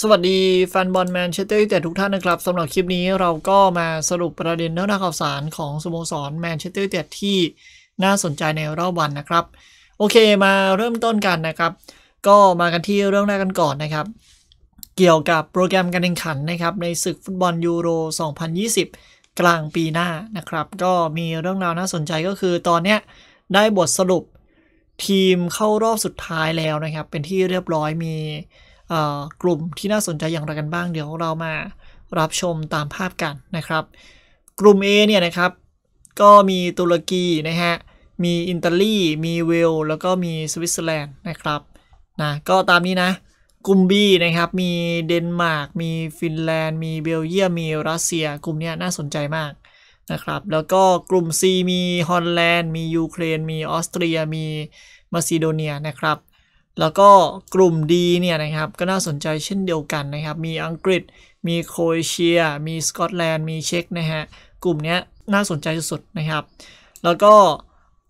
สวัสดีแฟนบอลแมนเชสเตอร์ยูไนเต็ดทุกท่านนะครับสำหรับคลิปนี้เราก็มาสรุปประเด็นเรื่องาข่าวสารของสโมสรแมนเชสเตอร์ยูไนเต็ดที่น่าสนใจในรอบวันนะครับ โอเคมาเริ่มต้นกันนะครับ ก็มากันที่เรื่องแรกกันก่อนนะครับ เกี่ยวกับโปรแกรมการแข่งขันนะครับ ในศึกฟุตบอลยูโร 2020 กลางปีหน้านะครับ ก็มีเรื่องราวน่าสนใจก็คือ ตอนนี้ได้บทสรุปทีมเข้ารอบสุดท้ายแล้วนะครับ เป็นที่เรียบร้อยมีกลุ่มที่น่าสนใจอย่างไรกันบ้างเดี๋ยวเรามารับชมตามภาพกันนะครับ กลุ่ม A เนี่ยนะครับก็มีตุรกีนะฮะมีอิตาลีมีเวล แล้วก็มีสวิตเซอร์แลนด์นะครับนะก็ตามนี้นะกลุ่ม B นะครับมีเดนมาร์กมีฟินแลนด์ มีเบลเยียมมีรัสเซีย กลุ่มนี้น่าสนใจมากนะครับ แล้วก็กลุ่ม C มีฮอลแลนด์ มียูเครนมีออสเตรีย มีมาซิโดเนียนะครับแล้วก็กลุ่มดีเนี่ยนะครับก็น่าสนใจเช่นเดียวกันนะครับมีอังกฤษมีโครเอเชีย มีสกอตแลนด์ มีเช็กนะฮะ กลุ่มนี้น่าสนใจสุดๆนะครับ แล้วก็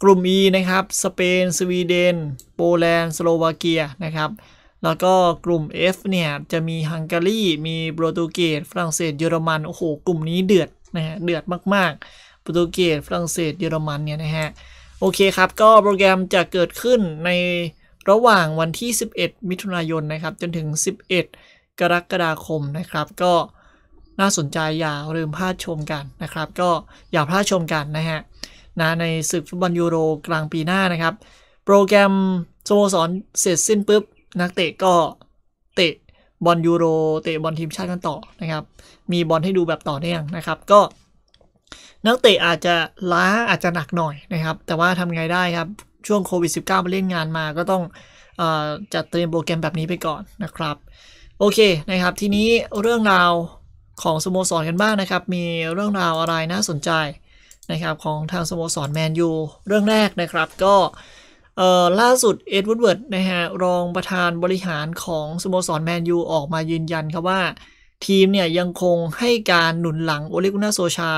กลุ่ม E นะครับสเปนสวีเดน โปแลนด์ สโลวาเกียนะครับ แล้วก็กลุ่ม F เนี่ยจะมีฮังการีมีโปรตุเกสฝรั่งเศสเยอรมันโอ้โหกลุ่มนี้เดือดนะฮะเดือดมากๆโปรตุเกสฝรั่งเศสเยอรมันเนี่ยนะฮะโอเคครับก็โปรแกรมจะเกิดขึ้นในระหว่างวันที่ 11 มิถุนายน นะครับ จนถึง 11 กรกฎาคม นะครับ ก็น่าสนใจอย่าลืมพลาดชมกันนะครับ ก็อย่าพลาดชมกันนะฮะนะในศึกฟุตบอลยูโรกลางปีหน้านะครับ โปรแกรมสโมสร เสร็จสิ้นปุ๊บ นักเตะก็เตะบอลยูโร เตะบอลทีมชาติกันต่อนะครับ มีบอลให้ดูแบบต่อเนื่องนะครับ ก็ นักเตะอาจจะล้า อาจจะหนักหน่อยนะครับ แต่ว่าทำไงได้ครับช่วงโควิด -19 มาเล่นงานมาก็ต้องอจัดเตรียมโปรแกรมแบบนี้ไปก่อนนะครับ โอเคนะครับทีนี้เรื่องราวของสโมสรกันบ้างนะครับ มีเรื่องราวอะไรน่าสนใจนะครับของทางสโมสรแมนยูเรื่องแรกนะครับก็ล่าสุดเอ็ดวดเวิร์ดนะฮะรองประธานบริหารของสโมสรแมนยูออกมายืนยันครับว่าทีมเนี่ยยังคงให้การหนุนหลังโอเลกุน่าโซชา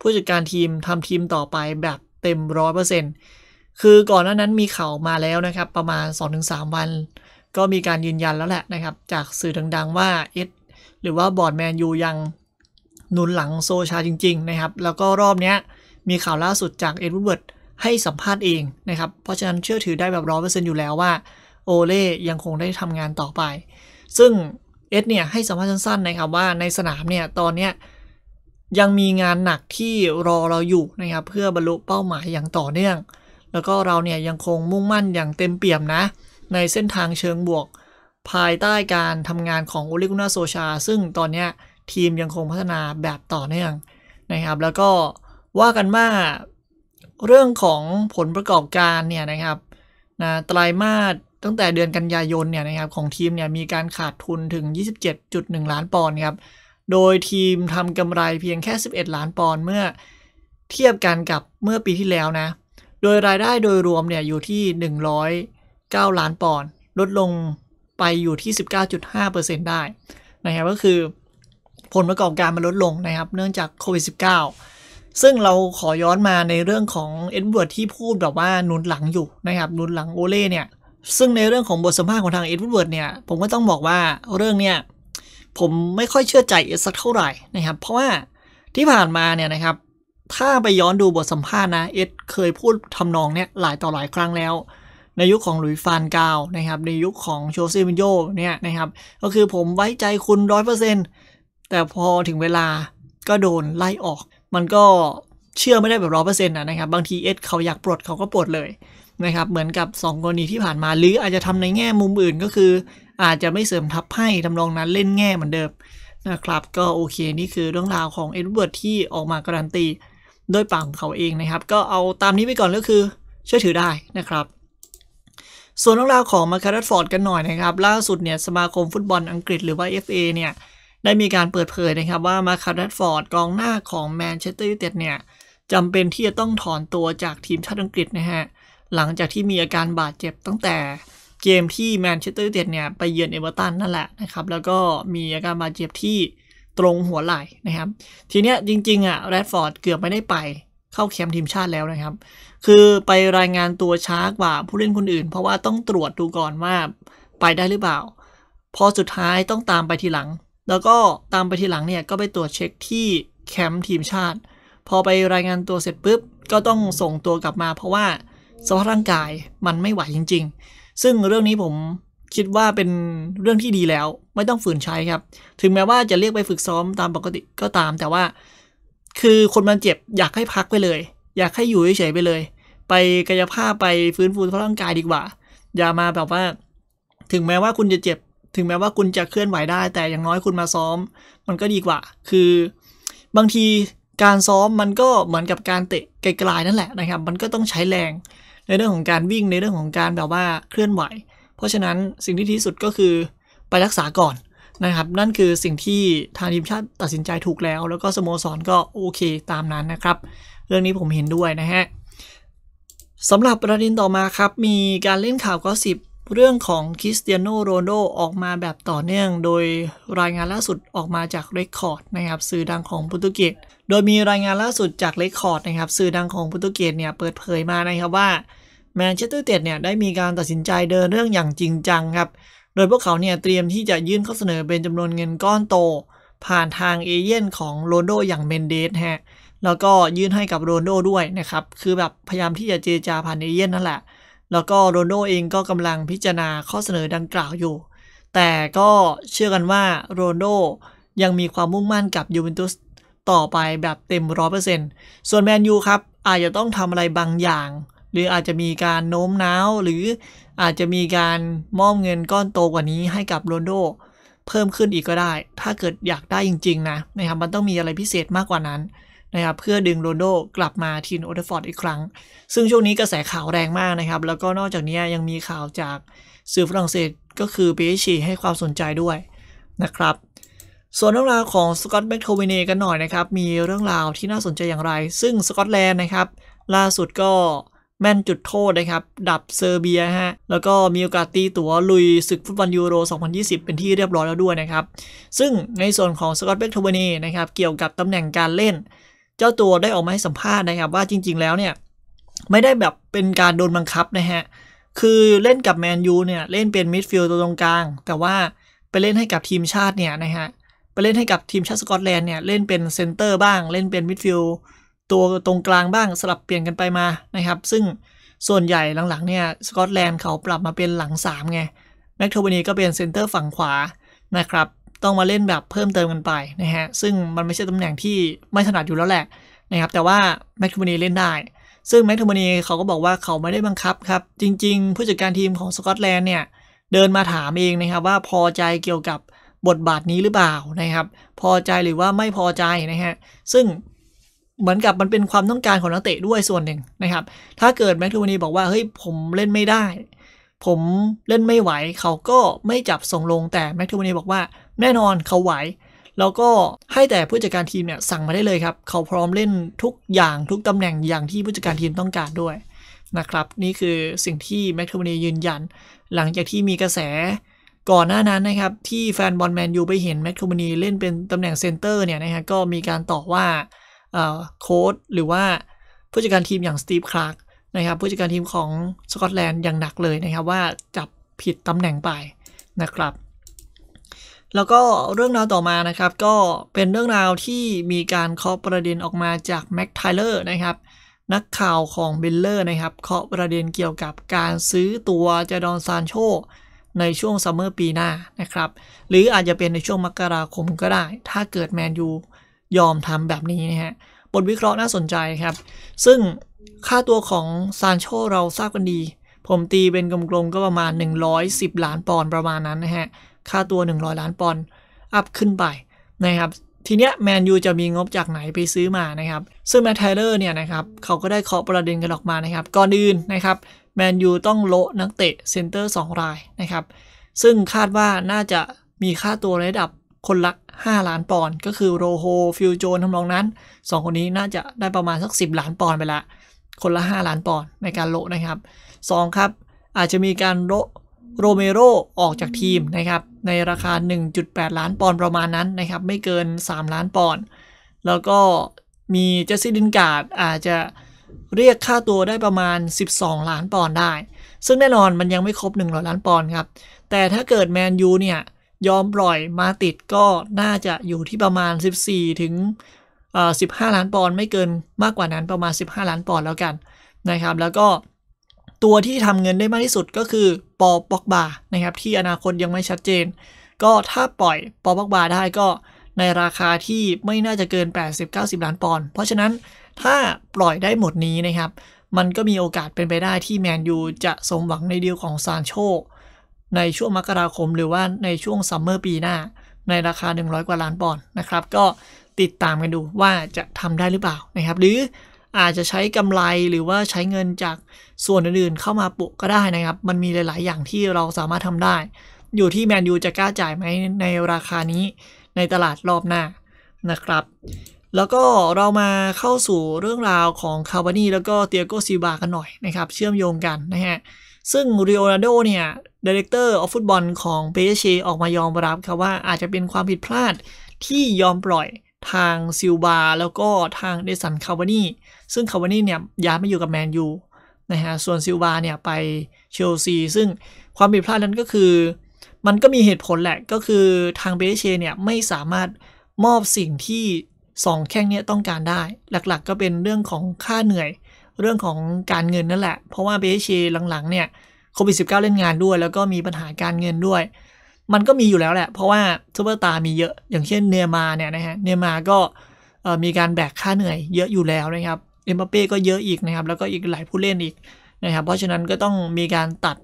ผู้จัดการทีมทำทีมต่อไปแบบเต็มร้อยเปอร์เซ็นต์คือก่อนหน้านั้นมีข่าวมาแล้วนะครับประมาณ 2-3 วันก็มีการยืนยันแล้วแหละนะครับ จากสื่อดังๆว่าเอสหรือว่าบอร์ดแมนยูยังหนุนหลังโซชาจริงๆ นะครับ แล้วก็รอบนี้มีข่าวล่าสุดจากเอ็ดเวิร์ดให้สัมภาษณ์เองนะครับ เพราะฉะนั้นเชื่อถือได้แบบร้อเปอร์เซ็นต์อยู่แล้วว่าโอเล่ยังคงได้ทำงานต่อไป ซึ่งเอ็ดเนี่ยให้สัมภาษณ์สั้นๆนะครับว่าในสนามเนี่ยตอนเนี้ยยังมีงานหนักที่รอเราอยู่นะครับเพื่อบรรลุเป้าหมายอย่างต่อเนื่องแล้วก็เราเนี่ยยังคงมุ่งมั่นอย่างเต็มเปี่ยมนะ ในเส้นทางเชิงบวกภายใต้การทำงานของโอลิกุนาโซชา ซึ่งตอนนี้ทีมยังคงพัฒนาแบบต่อเนื่องนะครับ แล้วก็ว่ากันว่าเรื่องของผลประกอบการเนี่ยนะครับนะไตรามาสตั้งแต่เดือนกันยายนเนี่ยนะครับของทีมเนี่ยมีการขาดทุนถึง 27.1 ล้านปอนด์ครับ โดยทีมทำกำไรเพียงแค่ 11 ล้านปอนด์เมื่อเทียบกันกับเมื่อปีที่แล้วนะโดยรายได้โดยรวมเนี่ยอยู่ที่ 109 ล้านปอนด์ลดลงไปอยู่ที่ 19.5%ได้นะครับก็คือผลประกอบการมันลดลงนะครับเนื่องจากโควิด -19 ซึ่งเราขอย้อนมาในเรื่องของเอ็ดเวิร์ดที่พูดแบบว่านุนหลังอยู่นะครับนุนหลังโอเล่เนี่ยซึ่งในเรื่องของบทสัมภาษณ์ของทางเอ็ดเวิร์ดเนี่ยผมก็ต้องบอกว่าเรื่องเนี่ยผมไม่ค่อยเชื่อใจสักเท่าไหร่นะครับ เพราะว่าที่ผ่านมาเนี่ยนะครับถ้าไปย้อนดูบทสัมภาษณ์นะ เอ็ดเคยพูดทำนองเนี้ยหลายต่อหลายครั้งแล้ว ในยุคขของหลุยฟานกาวนะครับ ในยุคของโชซิมิโยเนี่ยนะครับ ก็คือผมไว้ใจคุณร้อยเปอร์เซ็นแต่พอถึงเวลาก็โดนไล่ออก มันก็เชื่อไม่ได้แบบร้อยเปอร์เซ็นต์นะครับ บางทีเอ็ดเขาอยากปลดเขาก็ปลดเลย นะครับเหมือนกับ 2 กรณีที่ผ่านมา หรืออาจจะทำในแง่มุมอื่นก็คือ อาจจะไม่เสริมทับให้ทำนองนั้นเล่นแง่เหมือนเดิมนะครับก็โอเคนี่คือเรื่องราวของเอ็ดเวิร์ดที่ออกมาการันตีด้วยปากของเขาเองนะครับ ก็เอาตามนี้ไปก่อนก็คือเชื่อถือได้นะครับ ส่วนเรื่องราวของมาคาร์ดฟอร์ดกันหน่อยนะครับ ล่าสุดเนี่ยสมาคมฟุตบอลอังกฤษหรือว่า FA เนี่ยได้มีการเปิดเผยนะครับ ว่ามาคาร์ดฟอร์ดกองหน้าของแมนเชสเตอร์ยูไนเต็ดเนี่ยจำเป็นที่จะต้องถอนตัวจากทีมชาติอังกฤษนะฮะ หลังจากที่มีอาการบาดเจ็บตั้งแต่เกมที่แมนเชสเตอร์ยูไนเต็ดเนี่ยไปเยือนเอเวอร์ตันนั่นแหละนะครับแล้วก็มีอาการบาดเจ็บที่ตรงหัวไหล่นะครับ ทีเนี้ยจริงๆ อ่ะแรดฟอร์ดเกือบไม่ได้ไปเข้าแคมป์ทีมชาติแล้วนะครับ คือไปรายงานตัวช้ากว่าผู้เล่นคนอื่น เพราะว่าต้องตรวจดูก่อนว่าไปได้หรือเปล่า พอสุดท้ายต้องตามไปทีหลัง แล้วก็ตามไปทีหลังเนี่ยก็ไปตรวจเช็คที่แคมป์ทีมชาติ พอไปรายงานตัวเสร็จปุ๊บก็ต้องส่งตัวกลับมา เพราะว่าสภาพร่างกายมันไม่ไหวจริง ๆ ซึ่งเรื่องนี้ผมคิดว่าเป็นเรื่องที่ดีแล้วไม่ต้องฝืนใช้ครับ ถึงแม้ว่าจะเรียกไปฝึกซ้อมตามปกติก็ตาม แต่ว่าคือคนมันเจ็บ อยากให้พักไปเลย อยากให้อยู่เฉยๆไปเลย ไปกายภาพไปฟื้นฟูร่างกายดีกว่า อย่ามาแบบว่า ถึงแม้ว่าคุณจะเจ็บ ถึงแม้ว่าคุณจะเคลื่อนไหวได้ แต่อย่างน้อยคุณมาซ้อม มันก็ดีกว่า คือ บางทีการซ้อมมันก็เหมือนกับการเตะไกลๆนั่นแหละนะครับ มันก็ต้องใช้แรงในเรื่องของการวิ่งในเรื่องของการแบบว่าเคลื่อนไหวราะฉะนั้นสิ่งที่ดีที่สุดก็คือไปรักษาก่อนนะครับ นั่นคือสิ่งที่ทางทีมชาติตัดสินใจถูกแล้ว แล้วก็สโมสรก็โอเคตามนั้นนะครับ เรื่องนี้ผมเห็นด้วยนะฮะสำหรับประเด็นต่อมาครับ มีการเล่นข่าวก็สิบเรื่องของคริสเตียโนโรนโดออกมาแบบต่อเนื่อง โดยรายงานล่าสุดออกมาจากเรคคอร์ดนะครับสื่อดังของโปรตุเกสโดยมีรายงานล่าสุดจากเรคคอร์ดนะครับสื่อดังของโปรตุเกสเนี่ยเปิดเผยมานะครับว่าแมนเชสเตอร์เต็ดเนี่ยได้มีการตัดสินใจเดินเรื่องอย่างจริงจังครับ โดยพวกเขาเนี่ยเตรียมที่จะยื่นข้อเสนอเป็นจำนวนเงินก้อนโต ผ่านทางเอเย่นของโรนโดอย่างเมนเดสฮะ แล้วก็ยื่นให้กับโรนโดด้วยนะครับ คือแบบพยายามที่จะเจรจาผ่านเอเย่นนั่นแหละ แล้วก็โรนโดเองก็กำลังพิจารณาข้อเสนอดังกล่าวอยู่ แต่ก็เชื่อกันว่าโรนโดยังมีความมุ่งมั่นกับยูเวนตุสต่อไปแบบเต็มร้อเปอร์เซ็นต์ส่วนแมนยูครับอาจจะต้องทำอะไรบางอย่างหรืออาจจะมีการโน้มน้าวหรืออาจจะมีการมอบเงินก้อนโตกว่านี้ให้กับโรนโด เพิ่มขึ้นอีกก็ได้ถ้าเกิดอยากได้จริง ๆ นะนะครับมันต้องมีอะไรพิเศษมากกว่านั้นนะครับเพื่อดึงโรนโด กลับมาทีมโอเดฟอร์ดอีกครั้ง ซึ่งช่วงนี้กระแสข่าวแรงมากนะครับ แล้วก็นอกจากนี้ยังมีข่าวจากสื่อฝรั่งเศสก็คือบีชีให้ความสนใจด้วยนะครับ ส่วนเรื่องราวของสกอตแบ็กโทเวเนกันหน่อยนะครับมีเรื่องราวที่น่าสนใจอย่างไร ซึ่งสกอตแลนด์นะครับล่าสุดก็แม่นจุดโทษนะครับ ดับเซอร์เบียฮะแล้วก็มีโอกาสตีตัวลุยศึกฟุตบอลยูโร 2020 เป็นที่เรียบร้อยแล้วด้วยนะครับ ซึ่งในส่วนของสกอตเบคทเวนีนะครับ เกี่ยวกับตำแหน่งการเล่น เจ้าตัวได้ออกมาให้สัมภาษณ์นะครับว่าจริงๆแล้วเนี่ย ไม่ได้แบบเป็นการโดนบังคับนะฮะ คือเล่นกับแมนยูเนี่ยเล่นเป็นมิดฟิลด์ตัวตรงกลาง แต่ว่าไปเล่นให้กับทีมชาติเนี่ยนะฮะไปเล่นให้กับทีมชาติสกอตแลนด์เนี่ยเล่นเป็นเซนเตอร์บ้างเล่นเป็นมิดฟิลด์ตัวตรงกลางบ้างสลับเปลี่ยนกันไปมานะครับ ซึ่งส่วนใหญ่หลังๆเนี่ยสกอตแลนด์เขาปรับมาเป็นหลัง3ไงแม็กโทเบนีก็เป็นเซนเตอร์ฝั่งขวานะครับ ต้องมาเล่นแบบเพิ่มเติมกันไปนะฮะซึ่งมันไม่ใช่ตำแหน่งที่ไม่ถนัดอยู่แล้วแหละนะครับแต่ว่าแม็กโทเบนีเล่นได้ ซึ่งแม็กโทเบนีเขาก็บอกว่าเขาไม่ได้บังคับครับจริงๆผู้จัดการทีมของสกอตแลนด์เนี่ยเดินมาถามเองนะครับว่าพอใจเกี่ยวกับบทบาทนี้หรือเปล่านะครับพอใจหรือว่าไม่พอใจนะฮะซึ่งเหมือนกับมันเป็นความต้องการของนักเตะด้วยส่วนหนึ่งนะครับ ถ้าเกิดแม็กทูมานีบอกว่า เฮ้ย ผมเล่นไม่ได้ ผมเล่นไม่ไหว เขาก็ไม่จับส่งลง แต่แม็กทูมานีบอกว่า แน่นอนเขาไหว แล้วก็ให้แต่ผู้จัดการทีมเนี่ยสั่งมาได้เลยครับ เขาพร้อมเล่นทุกอย่างทุกตำแหน่งอย่างที่ผู้จัดการทีมต้องการด้วยนะครับ นี่คือสิ่งที่แม็กทูมานียืนยัน หลังจากที่มีกระแส ก่อนหน้านั้นนะครับ ที่แฟนบอลแมนยูไปเห็นแม็กทูมานีเล่นเป็นตำแหน่งเซนเตอร์เนี่ยนะฮะ ก็มีการต่อว่าโค้ดหรือว่าผู้จัดการทีมอย่างสตีฟคลาร์กนะครับผู้จัดการทีมของสกอตแลนด์อย่างหนักเลยนะครับว่าจับผิดตำแหน่งไปนะครับ แล้วก็เรื่องราวต่อมานะครับก็เป็นเรื่องราวที่มีการเคาะประเด็นออกมาจากแม็กไทเลอร์นะครับนักข่าวของเบลเลอร์นะครับเคาะประเด็นเกี่ยวกับการซื้อตัวเจดอนซานโชในช่วงซัมเมอร์ปีหน้านะครับ หรืออาจจะเป็นในช่วงมกราคมก็ได้ ถ้าเกิดแมนยูยอมทำแบบนี้นะฮะ บทวิเคราะห์น่าสนใจครับ ซึ่งค่าตัวของซานโชเราทราบกันดี ผมตีเป็นกลมๆ ก็ประมาณ 110ล้านปอนด์ประมาณนั้นนะฮะ ค่าตัว 100 ล้านปอนด์อัพขึ้นไปนะครับ ทีเนี้ยแมนยูจะมีงบจากไหนไปซื้อมานะครับ ซึ่งแมทไทเลอร์เนี่ยนะครับ เขาก็ได้เคาะประเด็นกันออกมานะครับก่อนอื่นนะครับ แมนยูต้องโลนักเตะเซนเตอร์2 รายนะครับ ซึ่งคาดว่าน่าจะมีค่าตัวระดับคนละ5ล้านปอนด์ก็คือโรโฮฟิลโจนทำนองนั้น2คนนี้น่าจะได้ประมาณสัก 10ล้านปอนด์ไปละคนละ 5 ล้านปอนด์ในการโละนะครับ 2 ครับ อาจจะมีการโลโรเมโรออกจากทีมนะครับในราคา 1.8 ล้านปอนด์ประมาณนั้นนะครับไม่เกิน 3 ล้านปอนด์แล้วก็มีเจสซี่ดินการ์ดอาจจะเรียกค่าตัวได้ประมาณ 12 ล้านปอนด์ได้ ซึ่งแน่นอนมันยังไม่ครบ100ล้านปอนด์ครับแต่ถ้าเกิดแมนยูเนี่ยยอมปล่อยมาติดก็น่าจะอยู่ที่ประมาณ 14 ถึงสิล้านปอนด์ไม่เกินมากกว่านั้นประมาณ 15 ล้านปอนด์แล้วกันนะครับแล้วก็ตัวที่ทำเงินได้มากที่สุดก็คือปอปอกบา นะครับที่อนาคตยังไม่ชัดเจน ก็ถ้าปล่อยปอปอกบาได้ก็ในราคาที่ไม่น่าจะเกิน 80-90 ล้านปอนด์เพราะฉะนั้นถ้าปล่อยได้หมดนี้นะครับ มันก็มีโอกาสเป็นไปได้ที่แมนยูจะสมหวังในเดียวของซานโชในช่วงมกราคมหรือว่าในช่วงซัมเมอร์ปีหน้าในราคา 100 กว่าล้านปอนด์นะครับ ก็ติดตามกันดูว่าจะทำได้หรือเปล่านะครับ หรืออาจจะใช้กำไรหรือว่าใช้เงินจากส่วนอื่นๆ เข้ามาปุกก็ได้นะครับ มันมีหลายๆ อย่างที่เราสามารถทำได้ อยู่ที่แมนยูจะกล้าจ่ายไหมในราคานี้ในตลาดรอบหน้านะครับ แล้วก็เรามาเข้าสู่เรื่องราวของคาร์วานีแล้วก็เตียโกซิบากันหน่อยนะครับเชื่อมโยงกันนะฮะซึ่งริโอนาโดเนี่ยดีเรกเตอร์ออฟฟุตบอลของเปเชออกมายอมรับครับว่าอาจจะเป็นความผิดพลาดที่ยอมปล่อยทางซิลบาแล้วก็ทางเดสันคาวานี่ซึ่งคาวานี่เนี่ยย้ายมาอยู่กับแมนยูนะฮะส่วนซิลบาเนี่ยไปเชลซีซึ่งความผิดพลาดนั้นก็คือมันก็มีเหตุผลแหละก็คือทางเบเชเนี่ยไม่สามารถมอบสิ่งที่สองแข้งเนี่ยต้องการได้ หลักๆก็เป็นเรื่องของค่าเหนื่อยเรื่องของการเงินนั่นแหละ เพราะว่าเบเชหลังๆเนี่ยโควิด -19 เล่นงานด้วย แล้วก็มีปัญหาการเงินด้วย มันก็มีอยู่แล้วแหละ เพราะว่าซูเปอร์ตามีเยอะอย่างเช่นเนมาเนี่ยนะฮะเนมาก็มีการแบกค่าเหนื่อยเยอะอยู่แล้วนะครับเอ็มบัปเป้ก็เยอะอีกนะครับแล้วก็อีกหลายผู้เล่นอีกนะครับเพราะฉะนั้นก็ต้องมีการตัด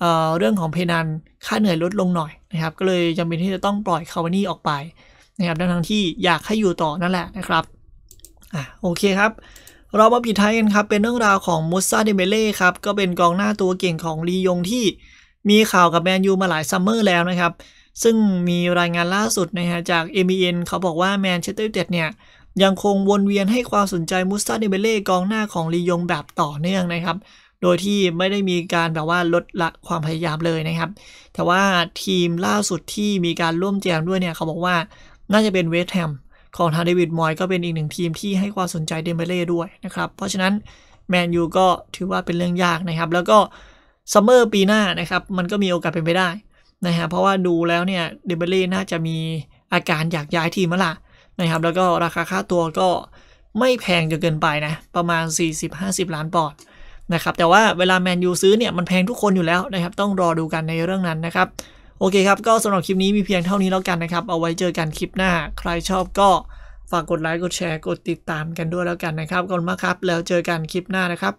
เเรื่องของเพนันค่าเหนื่อยลดลงหน่อยนะครับก็เลยจำเป็นที่จะต้องปล่อยคาวานี่ออกไปนะครับดังทั้งที่อยากให้อยู่ต่อนั่นแหละนะครับอ่ะโอเคครับเรามาปิดท้ายกันครับ เป็นเรื่องราวของมุสซาเดเบเล่ครับก็เป็นกองหน้าตัวเก่งของลียงที่มีข่าวกับแมนยูมาหลายซัมเมอร์แล้วนะครับ ซึ่งมีรายงานล่าสุดนะฮะจาก m อ n เขาบอกว่าแมนเชสเตอร์ยูไนเต็ดเนี่ยยังคงวนเวียนให้ความสนใจมุสซาเดเบเล่กองหน้าของลียงแบบต่อเนื่องนะครับ โดยที่ไม่ได้มีการแบบว่าลดละความพยายามเลยนะครับ แต่ว่าทีมล่าสุดที่มีการร่วมแจมด้วยเนี่ยเขาบอกว่าน่าจะเป็นเวสต์แฮมของทางเดวิดมอยก็เป็นอีกหนึ่งทีมที่ให้ความสนใจเดมเบเล่ด้วยนะครับ เพราะฉะนั้นแมนยูก็ถือว่าเป็นเรื่องยากนะครับ แล้วก็ซัมเมอร์ปีหน้านะครับมันก็มีโอกาสเป็นไปได้นะฮะเพราะว่าดูแล้วเนี่ยเดมเบเล่น่าจะมีอาการอยากย้ายทีมละนะครับ แล้วก็ราคาค่าตัวก็ไม่แพงจนเกินไปนะ ประมาณ 40-50 ล้านปอนด์นะครับ แต่ว่าเวลาแมนยูซื้อเนี่ยมันแพงทุกคนอยู่แล้วนะครับต้องรอดูกันในเรื่องนั้นนะครับโอเคครับก็สำหรับคลิปนี้มีเพียงเท่านี้แล้วกันนะครับ เอาไว้เจอกันคลิปหน้า ใครชอบก็ฝากกดไลค์กดแชร์กดติดตามกันด้วยแล้วกันนะครับขอบคุณมากครับแล้วเจอกันคลิปหน้านะครับ